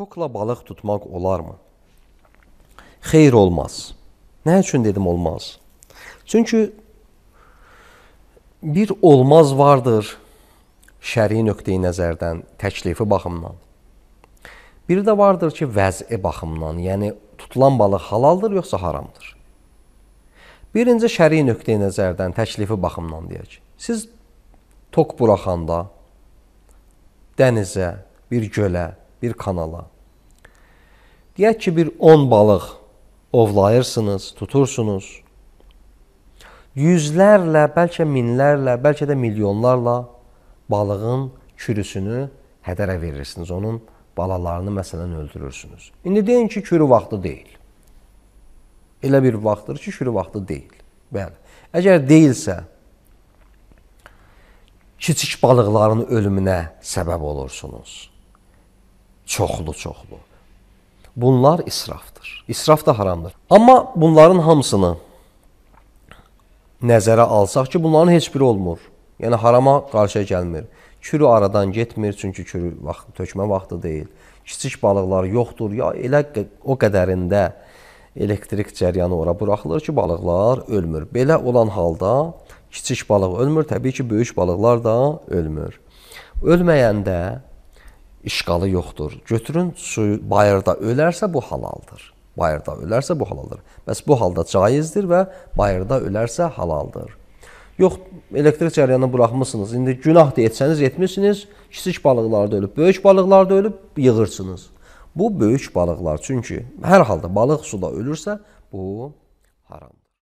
Tokla balıq tutmaq olarmı? Xeyr olmaz. Nə üçün dedim olmaz? Çünki bir olmaz vardır şəri nöqteyi nəzərdən, təklifi baxımından. Biri də vardır ki, vəzi baxımından, yəni tutulan balıq halaldır yoxsa haramdır? Birinci şəri nöqteyi nəzərdən, təklifi baxımından deyək. Siz tok buraxanda dənizə, bir gölə bir kanala. Deyək ki, bir 10 balıq ovlayırsınız, tutursunuz. Yüzlərlə, bəlkə minlərlə, bəlkə də milyonlarla balığın kürüsünü hədərə verirsiniz. Onun balalarını məsələn öldürürsünüz. İndi deyin ki, kürü vaxtı deyil. Elə bir vaxtdır ki, kürü vaxtı deyil. Bəli. Əgər deyilsə, kiçik balıqların ölümünə səbəb olursunuz çoxlu-çoxlu. Bunlar israfdır. İsraf da haramdır. Amma bunların hamısını nəzərə alsaq ki, bunların heç biri olmur. Yəni harama qarşıya gəlmir. Kürü aradan getmir, çünki kürü vaxt, tökmə vaxtı deyil. Kiçik balıqlar yoxdur. Ya elə o qədərində elektrik cəryanı ora buraxılır ki, balıqlar ölmür. Belə olan halda kiçik balıq ölmür, təbii ki, böyük balıqlar da ölmür. Ölməyəndə işğalı yoxdur. Götürün suyu bayırda ölərsə bu halaldır. Bayırda ölərsə bu halaldır. Bəs bu halda caizdir və bayırda ölərsə halaldır. Yox, elektrik cərəyanını buraxmısınız. İndi günah da etsəniz etmisiniz. Kiçik balıqlar da ölüb, böyük balıqlar da ölüb, yığırsınız. Bu böyük balıqlar çünki hər halda balıq suda ölürsə bu haram.